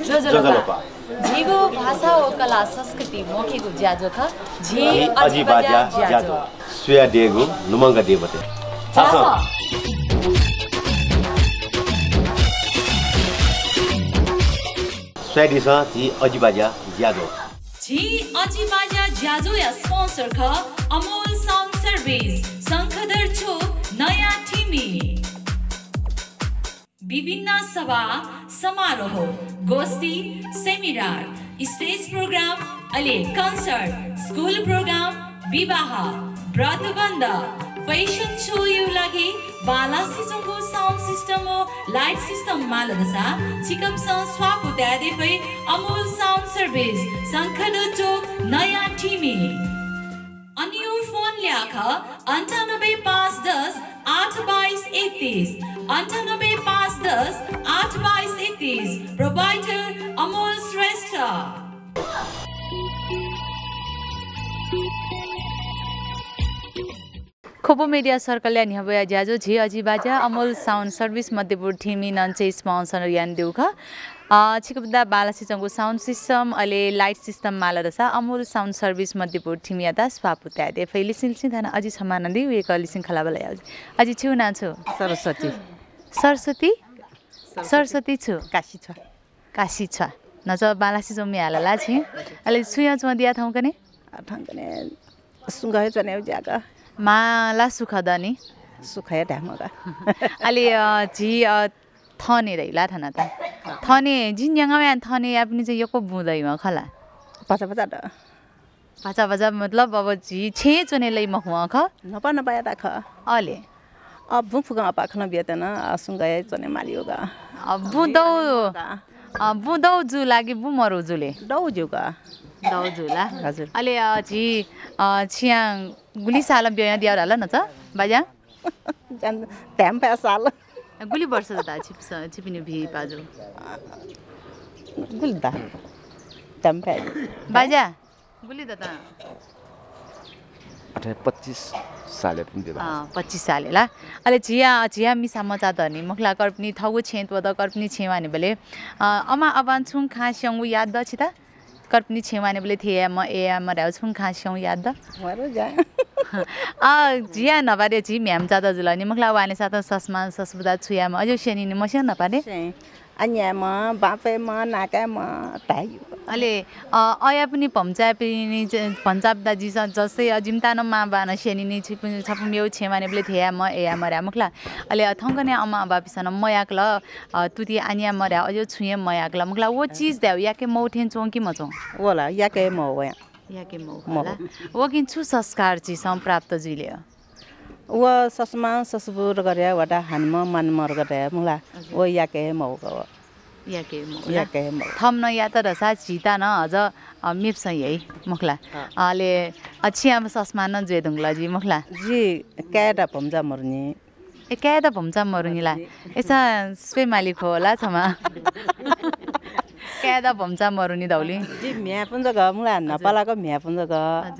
जोजोलोपा झिगो भाषा ओ कला संस्कृति मोखेगु ज्याजो ख जी अजी बाजा ज्याजो सुया देगु नुमंग देवते छास सुयादिसा झि अजी बाजा ज्याजो झि अजी बाजा ज्याजो या स्पोन्सर ख अमोल साउन्ड सर्भिस शंखदर छो नया टिमी विभिन्न सभा समारोह गोष्ठी सेमिनार स्टेज प्रोग्राम अलि कन्सर्ट स्कुल प्रोग्राम विवाह व्रतबन्ध फेसन सो यु लागि बाला साउन्ड सिस्टम हो लाइट सिस्टम मालदसा छिकम साउन्ड स्वापु त्यादेखि अमुल साउन्ड सर्भिस शङ्खदो चोक नयाँ टिमी अनि यो फोन ल्याख अन्ठानब्बे पाँच दस आठ बाईस एकतिस अन्ठानब्बे पाँच दस आठ बाईस एकतिस प्रोवाइडर अमोल श्रेष्ठ खोपो मिडिया सर्कल यानि हबया ज्याजो झि अजी बाजा अमोल साउन्ड सर्भिस मध्यपुर ठिमी नन्चे स्माउन्सन यान देउख 지금보다 말라시정고 साउन्ड सिस्टम अहिले लाइट सिस्टम माला लदसा अमुल साउन्ड सर्भिस मध्यपुर ठिमिया दास त्यादे फैलि सिलसिङ थाना अझै छमानन्दी उयो कलिसिङ सिङ आउँछ अझै छेउ ना सरस्वती सरस्वती सरस्वती छु काशी छ काशी छ नज बालासी जम्मी हालला छि अहिले सुया चमा दिया ठाउँ कने ठाउँ कने माला सुख दनी सुखै ढामगा अहिले झी थने रहिला थना त थने झिन्ज्याङमा थने पनि चाहिँ यको बुँदैमा खला पचा पचा पचा पचा मतलब अब झि छे चुने लै म खुवा ख नपा नपा त ख अले अब भु फुगा अपा खन बेतन गए चने माली होगा अब बु दौ अब बु जु लागि बु मरो जुले दौ जु गा दौ जु ला हजुर अले झि छियाङ गुली साल ब्याया दिया होला न त बाजा जान टाइम साल गुली ಗುಲಿ छिप्स छिपिने ಚಿಪಿನಿ पाजु गुली दा ತಂಪೆ बाजा गुली दादा पच्चिस सालले पनि पच्चिस साल ल अहिले झिया झिया मिसा मचा धर्ने मखला कर्पनी थगु छेन्त व त कर्पनी छेमा भने भले अमा अबान छुङ याद द छिता कर पनि छे बोले थिए म ए म राउस पनि याद द अ जिया नपारे जी म्याम जादा जुल अनि मखला वाने साथ ससमान ससबुदा छुया म अजो सेनी नि मसे नपारे अनि म बापे म नाका म तायु अहिले अया पनि पम्च्यापिनी भन्चाप्दाजी जस्तै मा बाना सेनिनी यो छपुम्यौ छेमानेब्ले थिया म एया मर्या मुखला अहिले थङ्कने बापीसँग बापिसन ल तुती आनिया मर्या अझ छुएँ ल मुखला ओ चिज द्याउ याके मौठेन चौँ कि मचौँ होला याके म हो या याके म होला ओ छु संस्कार चिसौँ प्राप्त जुले ऊ ससमा ससबुर गरे वटा हानमा मानमर गरे मुला ओ याके म हो या के थम न या त रसा चिता न अझ मिप्स यही मुखला अले अछियाम ससमा न जेदुङला जी मुखला जी क्याटा भम्जा मरुनी ए भमजा भम्जा मरुनीला यसा स्वे मालिक होला छमा क्यादा भम्चा मरुनी दौली जी म्या पुन जग मुला पालाको म्या पुन जग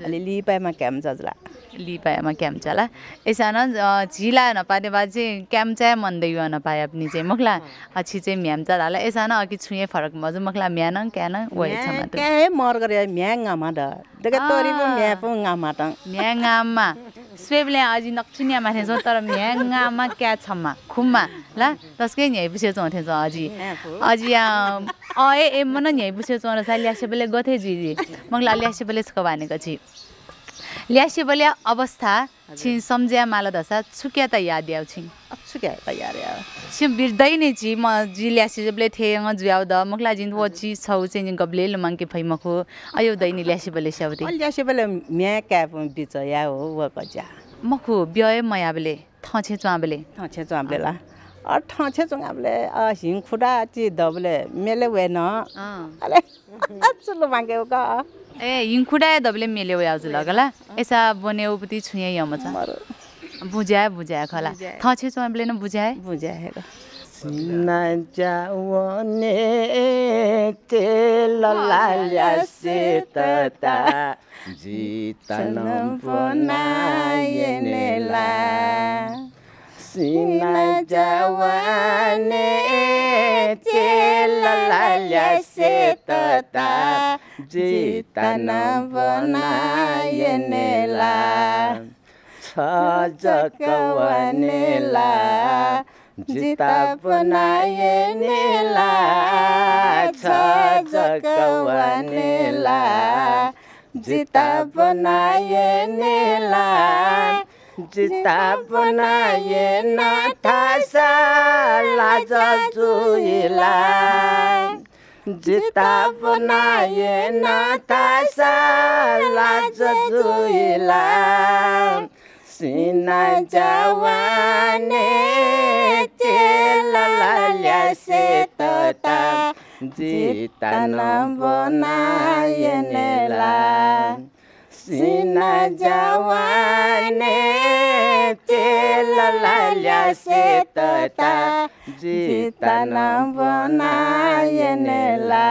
अलिलि पाइमा क्याम जजला 리바야만 깸짜라 에사는 어 मखला 나빠데 बाद चाहिँ 만데요 나빠야 니제 먹라 아치제 냠짜라라 에사는 아기 추에 파락 맞아 먹라 мя는 깸는 왜 참아 깸 머거래 мя가마다 내가 स्वेबले अझै नक्चुनिया माथि छ तर म्याङामा क्या छम्मा खुम्मा ला दसकै न्याय बुसेको हुन्थ्यो अझै अझै यहाँ अ ए एममा न न्याय बुसेको चौरसा ल्यासेबले गथे झिझी मलाई ल्यासेबले छ भनेको छि ल्यासेबल्या अवस्था छिन् सम्झ्या माला धसा छुक्या त याद आउ छिन छुक्या त याद आउ छिन् बिर्दै नै छि म जि जबले थे म जुयाउ द मखला जिन्द व छि छौ चाहिँ जिन गबले ल अयो फै मखो अयो दैनि ल्यासेबले स्याउति ल्यासेबले म्या क्याप बिच या हो व कजा मखो ब्यय मयाबले थछे च्वाबले थछे च्वाबले ला अ ठछे चुङाबले अ हिङ खुडा चि दबले मेले वेन अले चलो मागे क ए हिङखुडाए दबले मेले उयो आउँछ लगला ऐसा बने उपति छुए यहाँ मचा बुझाए बुझाए खला थछे चोम्बले न बुझाए बुझाए न जाओने तेल लाल्या जीतन जितन ला حسين جواني تلا لا ستة جيتنا بناينلا छजक वनेला जिता बनाएनेला छजक वनेला जिता बनाएनेला जिता बनाए न थासा लाज जिता बनाए न थासा लाज सिना जवाने तेललाल्या तता जिता न बनाए नेला Sina jawane tela lalya setata jita nambona yenela.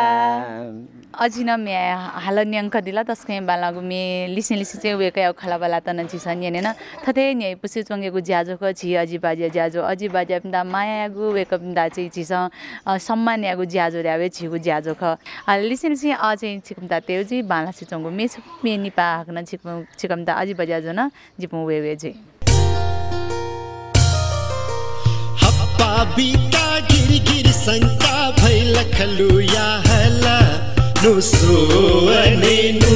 अजिना मे हाल न्याङ्क दिला तस्कै बालागु मे लिसे लिसे चाहिँ उयो कया खाला बाला तन झि सन्य नेन थथे न्याय पुसे चंगेगु ज्याजोको झि अजि बाजे ज्याजो अजि बाज्या पिन्दा मायाको वेक पिन्दा चाहिँ झि सम्मान यहाँको ज्याजो ल्यावे झिगु ज्याजो ख लिसे लिसे अझै चाहिँ छिकम दा तेउ झि बाला सिचंगु मे मे निपा हाक्न छिक छिकम दा अजि न जिपु वे वे झि हप्पा बीता गिर गिर संता भै लखलुया हल ನುಸುವನೇನು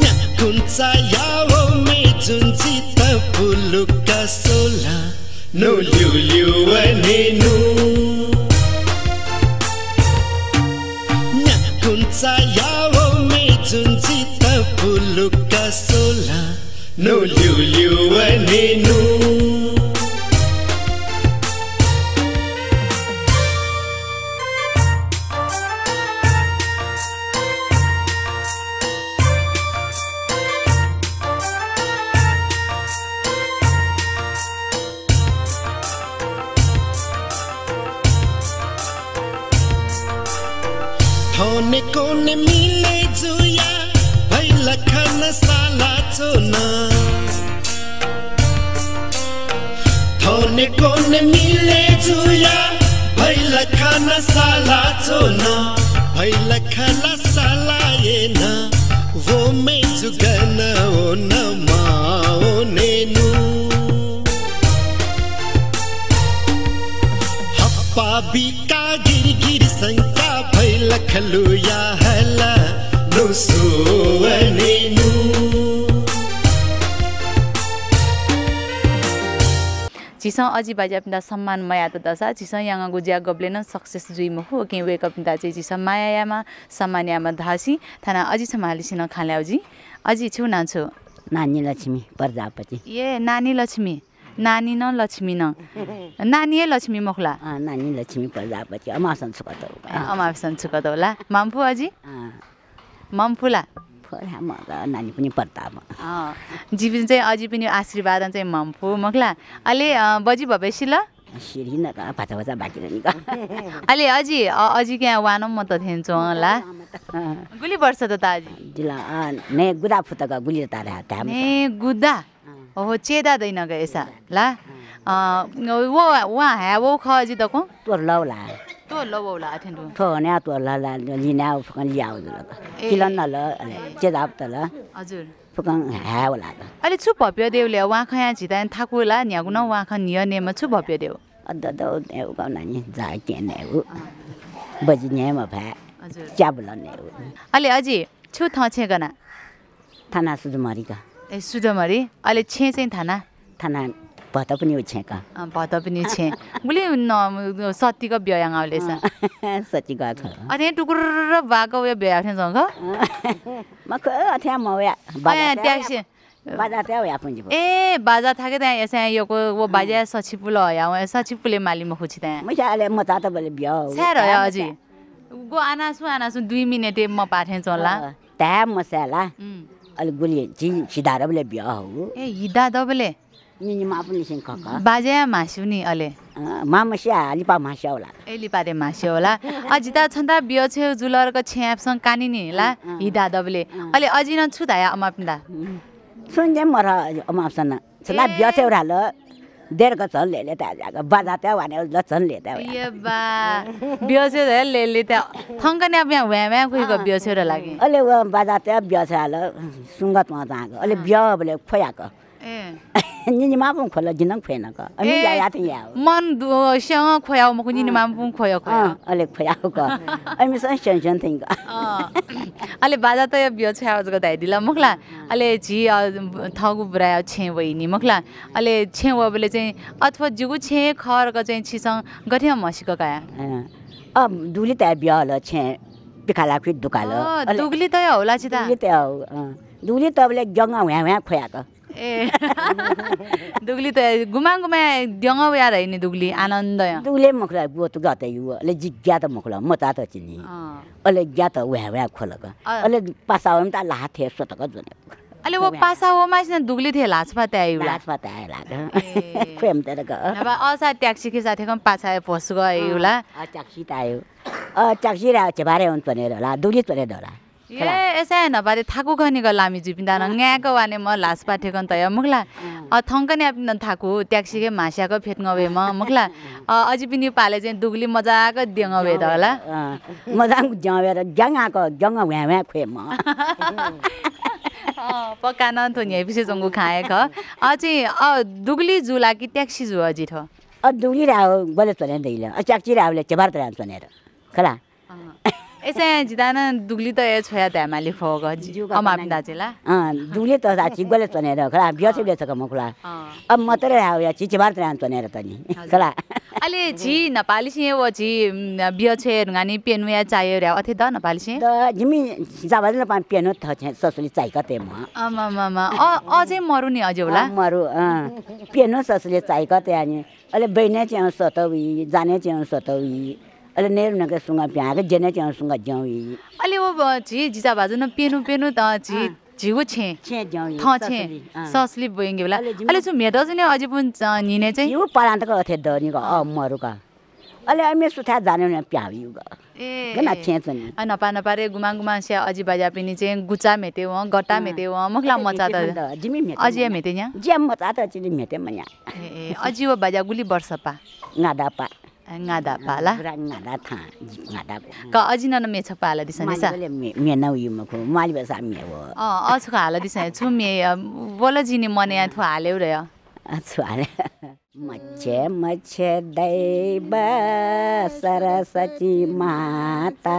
ನಕ್ಕುಂಚ ಯಾವೊಮ್ಮೆ ಜುಂಜಿ ತಪ್ಪುಲು ಕಸೋಲ ನುಲಿಯುವನೇನು ನಕ್ಕುಂಚ ಯಾವೊಮ್ಮೆ ಜುಂಜಿ ತಪ್ಪುಲು ಕಸೋಲ ನುಲಿಯುವನೇನು कोन मिले जुया भैल खाना साला चोन तो भैल खाना साला ये ना वो मैं जुगन ओ न माओ नेनु हप्पा भी का गिर गिर संका भैल खलुया हला नुसो नेनु छिस अजी बाजा पिन्दा सम्मान माया त दशा छिस याङ गुजिया गब्लेन सक्सेस जुइम हो के वेकअप पिन्दा चाहिँ छिस मायामा यामा सम्मान यामा धासी थाना अजी हालिसिन मालिसिन खाले अजी अजी छु नान्छु नानी लक्ष्मी प्रजापति ए नानी लक्ष्मी नानी न लक्ष्मी न नानी लक्ष्मी मोखला नानी लक्ष्मी प्रजापति अमासन छुकत होला अमासन छुकत होला मम्फू अजी मम्फुला छोरा मग नानी पनि पर्दा अब जीवन चाहिँ अझै पनि आशीर्वाद चाहिँ मम्पु मग्ला अहिले बजी भएपछि ल भाषा भाषा बाँकी अहिले अझै अझै कहाँ वान म त थिएछु होला गुली वर्ष त नै गुदा फुतक गुली तारा ए गुदा हो चेदा दैन गएसा ला वो वहाँ है वो खजी तको तोर लौला ल लिने फुकङ लिआ न ल अहिले चेताप त ल हजुर फुकङ ह्या होला त अहिले छुप भप्यो देउले वहाँ खाँ छिटो थाकु होला नियागु नौ वहाँ खा नि छु भपियो देव अध्याउ गाउ नान नि उ बजि ने म ने उ अलि अझै छु थाँ गना थाना सुदोमरी का ए सुजोमरी अलि छे चाहिँ थाना थाना भत पनि उछेका भत्त पनि उछे उसले सतीको बिहा आउँदैछ सती गएको अनि टुक्र भएको उयो बिहा थियो जङ्ग मख अथ्या म ट्याक्सी ए बाजा थाके त्यहाँ यसो यो बाजा सचिपुल हया सचिपुले मालिम खुसी त्यहाँ मैले म तातोले बिहा स्याहार गो आनासु आनासु दुई मिनट म पाठेँ चल्ला त्यहाँ मस्याला अलिक गुली सिधा डबले भ्या हो ए हिदा डबले 니니 마분이 생각가. 바제야 마슈니 अले मामस्या लिपा मास्या होला ए लिपारे मास्या होला अजिता छन्दा बियो छ जुलरको छ्यापसँग कानी नि ला हिदा दबले अहिले अझै छु धाया अमापिन्दा सुन्जे मर अमापसन छला बियो छे उराल देर क छन लेले त जागा बाजा त भने ल छन ले त ए बा बियो छे रे ले ले त थंग न ब्या व्या व्या कुइको बियो छ र लागि अले बाजा त बियो छे हाल सुंगत मा जागा अले बियो बले खोयाको 니니마 봉 콜라 지능 페나가 아니 야야튼 야. 먼도 샹 코야 먹고 니니마 봉 코야 코야. 알레 코야 코. 아니 선 샹샹 땡가. 알레 바자 또 비어 차 छे वइ नि मखला अले छे वबले चाहिँ अथवा जुगु छे खरको चाहिँ छिसङ गठ्या मसिक गाया अ दुली त बियाल छे पिकाला खि दुगली त होला त दुली त ए दुग्ली त गुमा गुमा ड्यङ यार होइन दुग्ली आनन्द दुग्ले मुखला गो त गत यु जिज्ञा त मुखला म तातो त चिनि अले ज्ञा त उहाँ वहा खोलक अले पासा नि त ला थे सत क जने अले वो पासा हो मास दुग्ली थे लाच त तय यु त पा तय खेम त ग अब असा ट्याक्सी के साथे कम पासा पस गयो ट्याक्सी त आयो अ ट्याक्सी रा चबारे हुन पने ला दुग्ली तरे डला थाकु 에세나 바데 타고 가니가 라미 म लास पाठेको नि त 파테건 मुखला थङ्क 어 आफ्नो थाकु ट्याक्सीकै मास्याको फेद फेट्नवे म मुखला अझै पनि पाले चाहिँ दुग्ली मजाको देङवे त होला मजाको जङ्गाको जङ्गा खुए पक्का न थोनि जङ्गु खाएको अझै दुग्ली जुला कि ट्याक्सी जु अझै ठो अ दुग्ली राख्यो चलेन ट्याक्सी राख्यो चेबार त राख्छ भनेर यसै दा दुग्ली त छोया त दुग्ली तिगोले तर बिहो बिहेछ अब मात्रै चिची मात्र नि अहिले छोर्नु पेहानु चाहियो झिमी जाबा पेहानो ससुली चाहिएको थिए अझै मरु नि अझै मरु पेहानो ससुरी चाहिँ थियो अनि अहिले बहिनी चाहिँ सताउँ जाने चाहिँ सताउ अहिले नेहरू नगर सुँगा प्याँको जेने चाहिँ सुँगा जाउँ अहिले वो छि जिजा भाजु न पेनु पेनु त छि झिउ छे छे सस्ली थ छे बेला अहिले छु मेदो चाहिँ अझै पनि निने चाहिँ यो परान्तको अथे दनीको अ मरुका अहिले हामी सुथा जाने प्याउ ए नपा नपा गुमा गुमा स्या अजी बाजा पनि चाहिँ गुचा मेते हो गट्टा मेते हो मखला मचा त मेते अजी मेटे न्या जे मचा त मेटे म मन्या ए अजी व बाजा गुली वर्ष पा पा ngada pala rang ngada tha ngada ka ajina na mecha pala disa ni sa me na uyu ma ko mali ba sa me wo अ अछु हाला दिस छु मे बोल जिने मने या थु हाल्यौ र अछु हाले मच्छे मच्छे दैव सरस्वती माता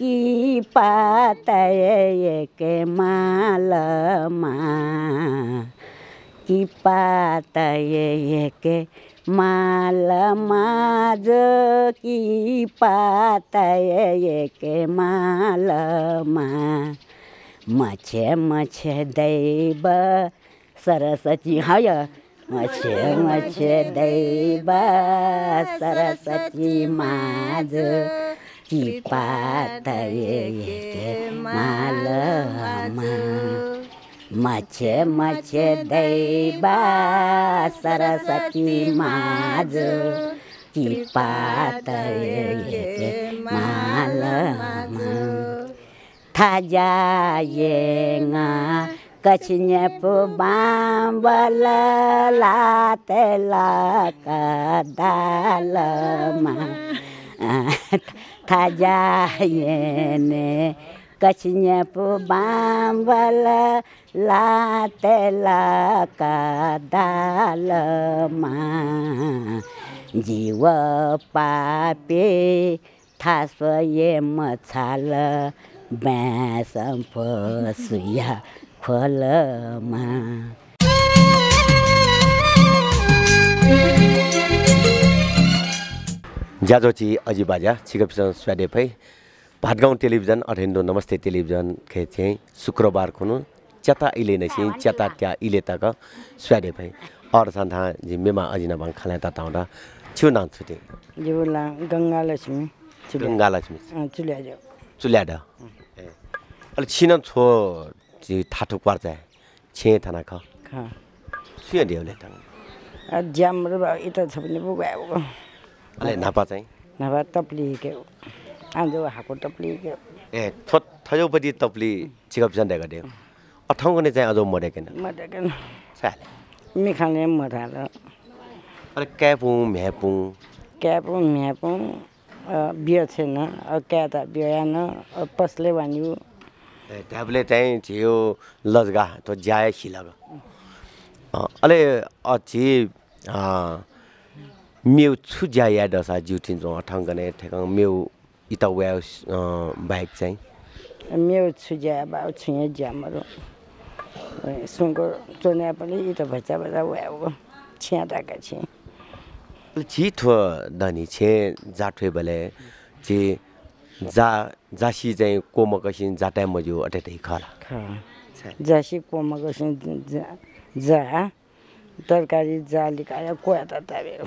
कि पातयक मालमा कि पातयक मालमा जो कि पातयक मालमा मछे मछे दैव सरस्वती हय मछे मछे दैव सरस्वती माझ hi pa ta ye ke ma la ma ma che ma che dai ba sarasati ma ju hi pa ta ye ke ma la ma tha ja ye nga कछ नेप बाबल लाते ला कदाल मा थाज यने कचिन पु बाम्बल लातेला कादाल जिवा पापे थास मछाल चाल ब्या खोलमा ज्याजोची अजिबाजा छिगपिसन स्वाडेफै भाटगाउँ टेलिभिजन अठेन्डो नमस्ते टेलिभिजन खे चाहिँ शुक्रबार खुनु च्याता इले नै चाहिँ च्याता त्या इले तक स्वाडेफै अर सन्था जि मेमा अजिना भाङ खाना ताता हुँदा छु नाम छुटे जिउला गङ्गा लक्ष्मी गङ्गा लक्ष्मी चुल्याड ए छिन छो थाठो पर्छ छे थाना ख छियो ढेउले त ज्याम्रो यता छ भने पो गयो अहिले नापा चाहिँ नापा तप्ली के आजो हाको तप्ली के ए थो थजौपट्टि तप्ली छिकप गरे गऱ्यो अठाउँने चाहिँ अझ मरेकेन मरेकेन मिखाने मराएर अरे क्यापुङ म्यापुङ क्यापुङ म्यापु बियो छैन क्या त बिहान पस्ले भन्यो ट्याब्ले चाहिँ थियो लजगा त्यो ज्याय खिलग अहिले अझै मेउ छु ज्या या डसा जिउ चिन्छु अठङ्ग नै ठेकङ मेउ इता व्या बाइक चाहिँ मेउ छु ज्या बाउ छु या ज्या मरो सुङ्गो चोन्या पनि इतो भैचा भैचा व्या व छ्या डाके छि जित दनि छे जाठे भले जे जा जासी चाहिँ कोमकसिन जाटा मजु अटे दै खर जासी कोमकसिन जा जा तरकारी जालिका कोया त त्यो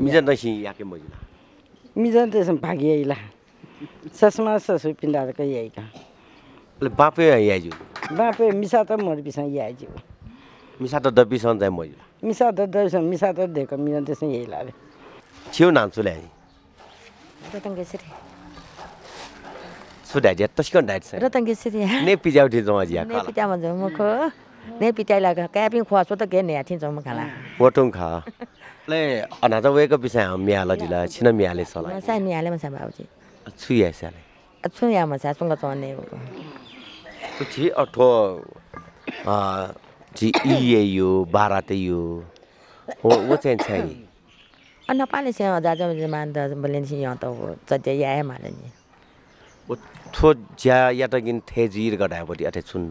मिजन दहि याके मजिना मिजन त्यसम भागै आइला चस्मा ससु पिन्दकै आइका ल बापे आइहाजु बापे मिसा त मरि बिसा आइजियो मिसा त दबि सन जाय मइज मिसा त द मिसा त देखेको मिजन त्यसम यही लाग्यो छियो नाचुलै सुदा जेट ठिकोलाई त्यस रटांगेसरी सुदा जेट ठिकोलाई रटांगेसरी ने पिजा उठि त मजिया खाला ने मुख 那比赛那个擀饼活说的更难听，怎么看呢？我中考，那啊，那在外国比赛面了的了，去那面了啥了？啥面了嘛？啥吧？我去。抽烟啥嘞？啊，抽烟嘛？啥送个装的？我去啊，托啊，去医院有，巴拉的有，我我真参与。啊，那把那些咱这这嘛的不能去养到我，直接养嘛了呢？我托家也得跟太极这个来不的，也得存。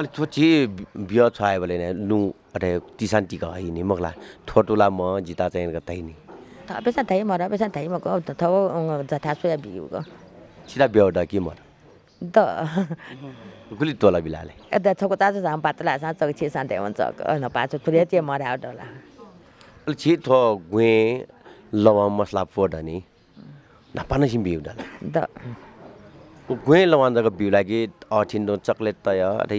अलिक थोची बियो छायो भने लु अटे तिसान टिका नि मगला थोटुला म जिता चाहिँ गताइनि थपेसा म र पेसा थाइ मको थ जथा सोया बिउको छिटा बेउडा के म द गुली तोला बिलाले ए द छको ताजु जाम पातला सा चक छे सान्दै हुन्छ न पाछो खुले चाहिँ मरा डला अलि छि थ गुए लवा मसला पोडनी नपाने सिम डला द गुए लवान जग बिउला लागि अठिन्दो चक्लेट तय अथै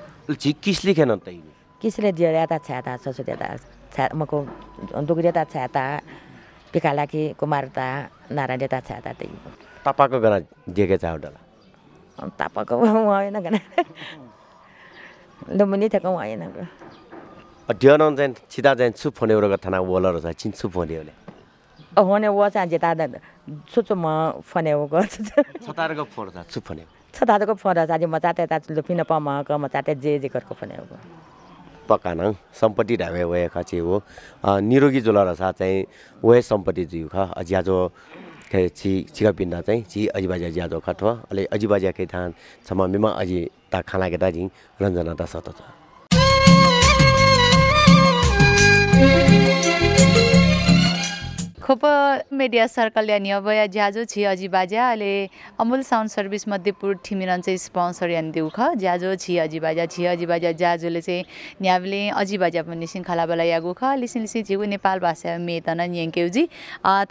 जी किस लिए किसले दियो याता छ्याता ससुर याता मको दुग्री याता छ्याता पिकालाकी कुमारता नारायण याता छ्याता त्यही तपाईँको गना दिएको छ होटल तपाईँको होइन गना लुम्बुनी थियो होइन ड्योन चाहिँ छिता चाहिँ छु फोने उरो थाना ओलर छ चिन छु फोने हो नि ओ चाहिँ जेता म फोने गर्छु फोन छतातको फोन आज म चाटे ता लुपिन पमक म चाटे जे जे करको फोन हो पकान सम्पत्ति ढाबे वे खचे हो निरोगी जोल रसा चाहिँ वे सम्पत्ति जिउ ख अज्याजो खे छि छिका पिन्दा चाहिँ छि अजिबाजा ज्याजो खट अलि अजिबाजा खे थान छमा मिमा अजि ता खाना केटा झिङ रञ्जना त सत खोप मिडिया सर्कल यानि अब या ज्याजो छि अजी बाजा अहिले अमुल साउन्ड सर्भिस मध्यपुर ठिमिरन चाहिँ स्पोन्सर यानि दिउख ज्याजो छि अजी बाजा छि अजी बाजा ज्याजोले चाहिँ न्याबले अजी बाजा पनि बला यागु ख लिसिन लिसिन झिगु नेपाल भाषा मेतन न्याङ्केउजी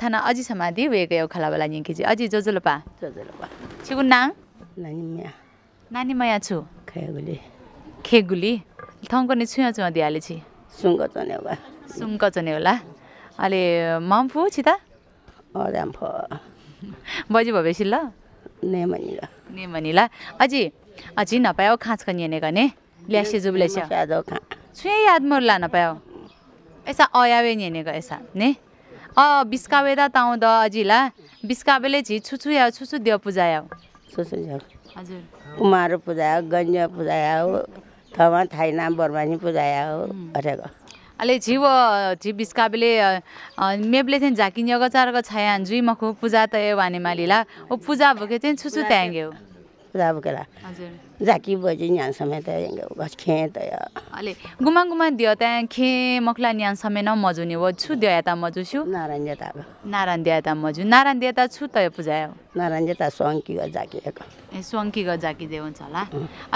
थाना अजी समाधि बला न्येंके न्याङ्केजी अजी जोजोलोपा जोजोलोपा छिगु नाङ नानी माया छु खेगुली खेगुली ठाउँको नि छुया छुवा दिहाले छि सुङ्ग चने होला सुङ्ग चने होला अहिले मम्फू छिता अम्फु बजी भएपछि ल नेमनिला ल अझै अझै नपायो खाँच हेर्ने गर्ने ल्यासे जुबले छुए याद ला नपायो यसा अयावे नेने ग यसा ने अ बिस्कावे त ताउ द ल बिस्काबेले झि छुछु या छुछु दियो पुजायो छुछु हजुर उमारो पुजायो गन्जा पुजायो थमा थाइना बर्मानी पुजायो अरे अहिले ಜೀವ ಜಿ ಬಿಸ್ಕಾಬಿಲೆ चाहिँ चाहिँ चारको यगचारको छाया जुइमखु पूजा त ए वाने मालिला ओ पूजा भोगे चाहिँ छुछु त्याङ्ग्यो जाबकला जाकी बजी न्यान समय त खे त अले गुमा गुमा दियो त खे मक्ला न्यान समय न मजुने व छु दियो यता मजु छु नारायण देता नारायण देवता मजु नारायण देता छु त पुजायो नारायण देता सोङकी ग जाकी एक ए सोङकी ग जाकी दे हुन्छ होला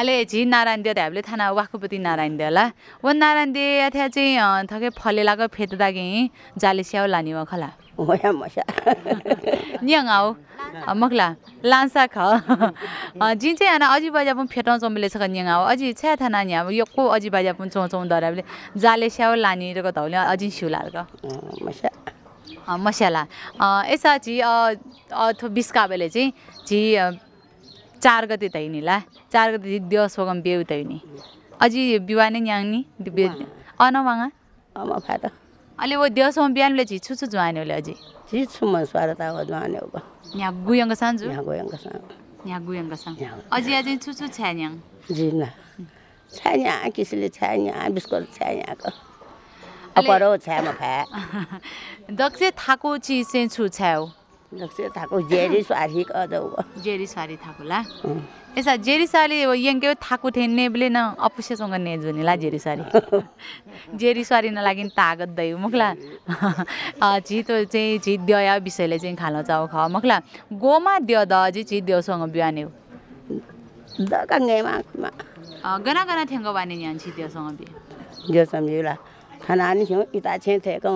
अले झी नारायण त हामीले थाना वाखुपति नारायण देला व नारायण दे थ्या चाहिँ थके फलेलाको फेतदागे जाले स्याउ लाने व खला न्याङ आऊ मक्ला लान्सा ख जिन चाहिँ आना अझै बाजा पनि फेटाउँ चम्बेले छ न्याङ आऊ अझै छ्या था नानी अब यो को अझै बाजा पनि चौचाउँ धराबले जाले स्याउ लानी र धौले अझै सिउलाहरूको मस्याला यसो झि अथवा बिस्काबेले चाहिँ झि चार गते त होइन ला चार गते दिवस बगम बेउ त हिँड्ने अझै बिहानै न्याङ्नी अनवाङ आमा फाटा अलि वो देउसम्म बिहानले झिछु छु ज्वाने होला अझै झिछु म स्वर त अब ज्वाने हो बा यहाँ गुयङ्ग सान्जु यहाँ गुयङ्ग सान् यहाँ गुयङ्ग सान् अझै आज छु छु छ्यान्याङ जी न छ्यान्या किसले छ्यान्या बिस्को छ्यान्या को अपरो छ्याम म फा थाको चि चाहिँ छु छ्याओ दक्षे थाको जेरी सारी क अदो जेरी सारी थाकुला यसा जेरी सारी वो के थाकु थे ने बोले ना ने जुने ला जेरी सारी जेरी सारी न लागिन तागत दै मखला चितो चाहिँ चित दया विषयले चाहिँ खान चाउ ख मखला गोमा दियो द अझै चित दियोसँग बिहान हो गना गना थ्याङ्गो बानी यहाँ चित दियोसँग बिहे जो सम्झिला खाना नि छ इता छे थेको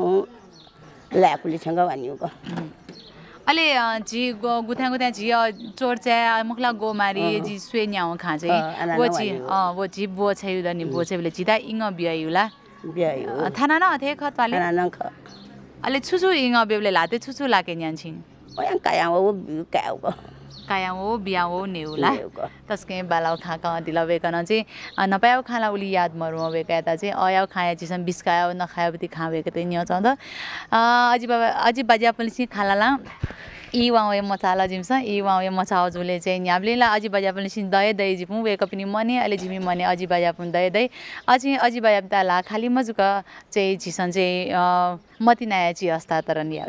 ल्यापुली छेङ्गो भनिएको अहिले झि गुथ्याङ गुथ्याङ झि चोर्च्या मुखला गोमारी झि स्वेन्या न्याउ खाँचै वो झि वो झि बो छै नि बो छै झिदा इङ बिहाइला थाना न खत पाले अहिले छुछु इङ बेबले लाते छुछु लाके न्यान्छिङ हो बियाओ नेउला तस्के बालाउ खाँका दिला बेकन चाहिँ नपायाउ खाला उली याद मरु बेका यता चाहिँ अयाउ खाया चिसम बिस्कायो नखायो खा वेक त्यही न्याउ चाउँदा अझै बाबा अझै बाजा पनि चाहिँ खालाला यी वाउ मचाला जिम्स यी वाउ मचाओ झुले चाहिँ ला अझै बाजा पनि सिन दय दय झिपौँ वेक पनि मने अहिले झिमी मने अजी बाजा पनि दय दय अझै अजी बाजा दाला खाली मजुका चाहिँ झिसन चाहिँ मति नयाँ चाहिँ हस्ता तर नि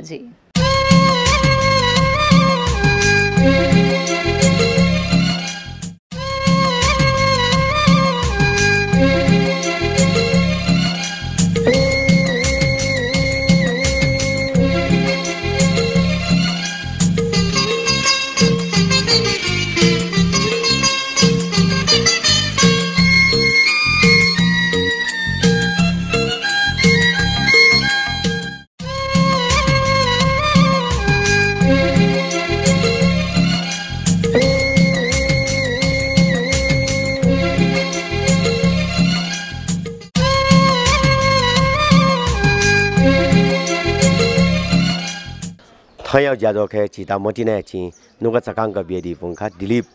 जाजोखे चितामोटीने छि नुगा चकांग बेदी पुंखा दिलीप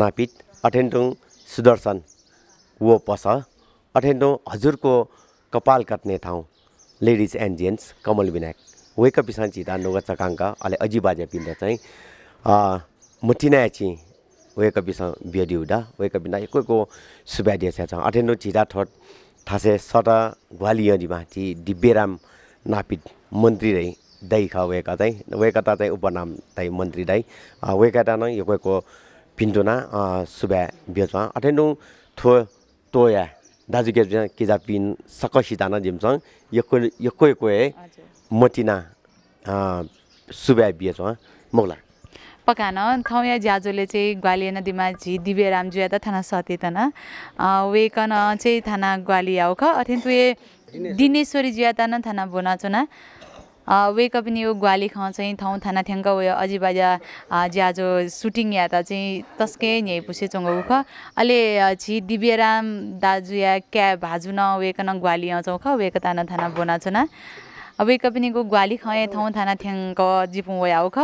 नापित अठेन्टुङ सुदर्शन वो पस अठेन्टुङ हजुरको कपाल काट्ने ठाउँ ladies and gents Kamal Binayak वेक पिसान चिता नुगा चकाङ्क अहिले अझै बाजे पिन्द चाहिँ मुठिनाया छि वेक पिसा बेडी हुँदा वेक बिना को सुब्याडी छ अठेन्टुङ चिता ठोट थासे सट ग्वालियरीमा छि दिव्यराम नापित मन्त्री रही दैखा वेका चाहिँ वेकाता चाहिँ उपनाम दाई मन्त्री दाई वेकाटा न यो कोइको पिन्टुना सुबे बेचवा अठेन्डु थो तोया दाजुके किजा पिन सकसि न जिमसँग यो यो कोइ मटिना सुबे बेचवा पकान थौया ज्याजोले चाहिँ ग्वालिया नदीमा झी दिव्य राम जुया त थाना सते वेकन चाहिँ थाना ग्वालिया हो ख अठेन तुए दिनेश्वरी जुया न थाना बोना चुना वेक पनि यो ग्वाली ख चाहिँ ठाउँ थाना ठ्याङ्क उयो अजिबाजा ज्याजो सुटिङ या त चाहिँ तस्के नि पुसे चोङ्गो अले अहिले छि दिव्यराम दाजु या क्या भाजु न वेक न ग्वाली आउँछौँ ख वेक ताना थाना बोना छुना अबै कपिनीको ग्वाली खए थौँ थाना थ्याङ्क जिपुङ वया आउख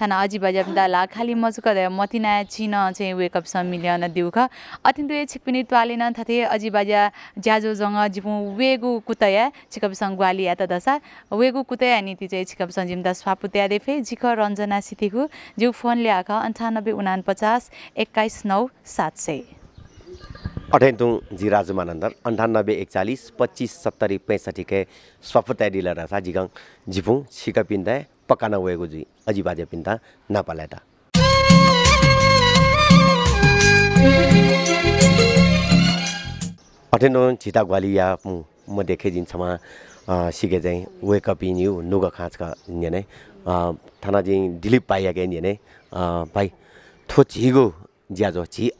थाना अजी बजाप्दा ला खाली मजुक मतिना छिन चाहिँ वेकअप मिल्यान दिउख अथिन दुए छिकपिनी त्वालिन थाथे अजी बाजा ज्याजो जङ जिपुङ वेगु कुतया छिकपसँग ग्वाली या त दशा वेगु कुतया नि चाहिँ छिकपसँग जिम्दा स्वापु त्या देफे झिख रञ्जना सिथिखु जिउ फोन ल्याएको अन्ठानब्बे उना पचास एक्काइस नौ सात सय अठैतुङ जी मानन्दर अन्ठानब्बे एकचालिस पच्चिस सत्तरी पैँसठीकै स्वपत्या डिलर छ झिगङ झिफुङ छिक पिन्दा पक्का अजी जुई अजिबाजे पिन्दा त अठेन्टो छिता ग्वाली या म देखेजिन्छमा सिके चाहिँ वेक अप इन यु नुग खाँचका इन्डियन है थाना चाहिँ दिलिप पाइयाको के है भाइ थो छिगो ज्याजो छि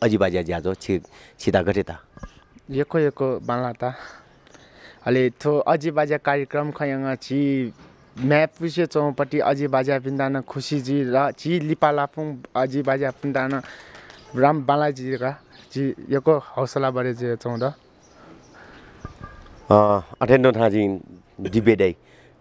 dziadoci, ci da गरेता yoko बाला त अलि थो अजिबाजा कार्यक्रम खयङ छि म्यापुसे चौपट्टि अजिबाजा पिन्दान खुसीजी र छि लिपा लापुङ अजिबाजा पिन्दान राम बालाजी र छि यको हौसला बढे जे चौध अटेन्डन्ट डिबेडाई डिबेडै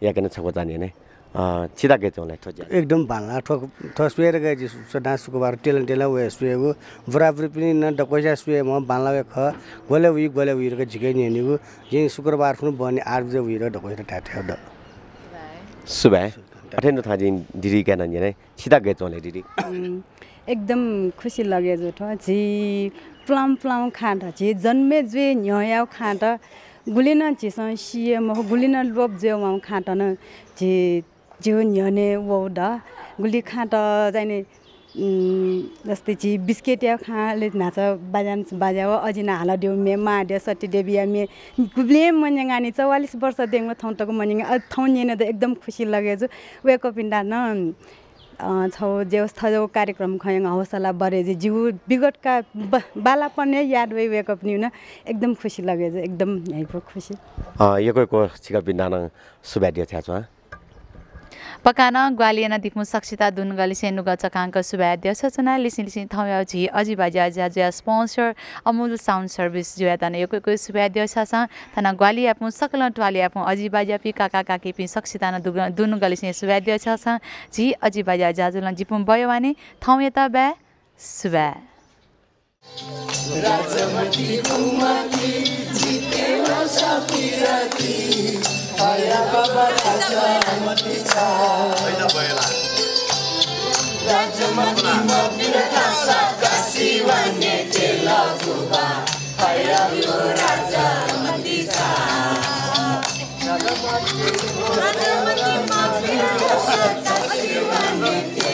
याकन छ जाने नै सिधा गेचौँलाई ठोस एकदम भान्ला ठोक ठोस्पिएर गएपछि डाँस सुकुबार टेल टेला उयो सुएको बुढाबुढी पनि न डकैसा सुए म भान्ला उयो ख गोले उयो गोले उहिरेको झिकै निको यहीँ शुक्रबार पनि बने आठ बजे उहिरो ढकैसा ठाट्यो ड सुभाइ अठेन थाजी दिदी क्या नानी नै सिधा गेचौँले दिदी एकदम खुसी लगे जो झि प्लाम प्लाम खाँट झि जन्मे जे न्याउ खाँट गुलिन झिसँग सिए म गुलिन लोप जे खाँट न झि 지은 गुली खाँट जाने जस्तै छि बिस्केटिया खाले नाच बाजाम बाजाव अजिना हाला देउ मे मा डे सटी मे गुब्ले मनेगानी चौवालिस वर्ष देङ ठाउँ तको मन्याङ ठाउँ त एकदम खुसी लगेछु वेको पिण्डा न छौ जे थौ कार्यक्रम खयङ हौसला बरेजे जिउ विगतका बालापन याद भयो वेक पनि हुन एकदम खुसी लगेज एकदम यहीँको खुसी यो छिका पिण्डा न सुभ्याडिया थ्या छ पकान ग्वालियन दिक्मु सक्षिता दुन गलिसे नुग चकाङ्क सुभाद्य सचना लिसि लिसि थौया झि अजी बाजा ज्या स्पोन्सर अमुल साउन्ड सर्भिस जुया ताना यो कोही सुभाद्य सासा थाना ग्वाली आफू सकल ट्वाली आफू अजी बाजा पि काका काकी पि सक्षिताना दुग दुन गलिसे सुभाद्य सासा झि अजी बाजा जाजुल जिपुम भयो भने थौ यता बे सुभा राजमती कुमारी जितेवा साथी राती राजा राजा राजा हाय जामी छिसि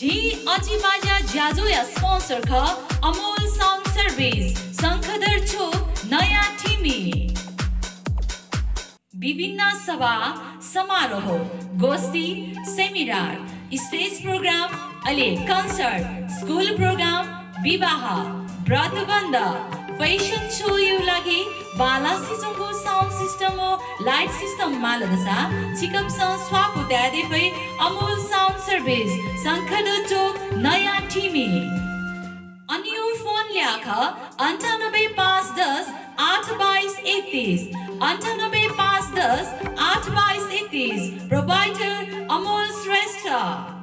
जी अजी बाजा ज्याजो या स्पोन्सर ख अमोल साउन्ड सर्भिस शङ्खर नया नयाँ थिमी विभिन्न सभा समारोह गोष्ठी सेमिनार स्टेज प्रोग्राम अले कन्सर्ट स्कुल प्रोग्राम विवाह व्रतबन्ध फेसन सो यु लागि बाला सिजोङको साउन्ड सिस्टम हो लाइट सिस्टम मालदसा छिकम साउन्ड स्वागु द्यादे पै अमुल साउन्ड सर्भिस शङ्खद चोक नयाँ टिमी यो फोन ल्याख अन्ठानब्बे पाँच दस आठ बाइस एकतिस अन्ठानब्बे पाँच दस आठ बाइस एकतिस प्रोभाइडर अमुल श्रेष्ठ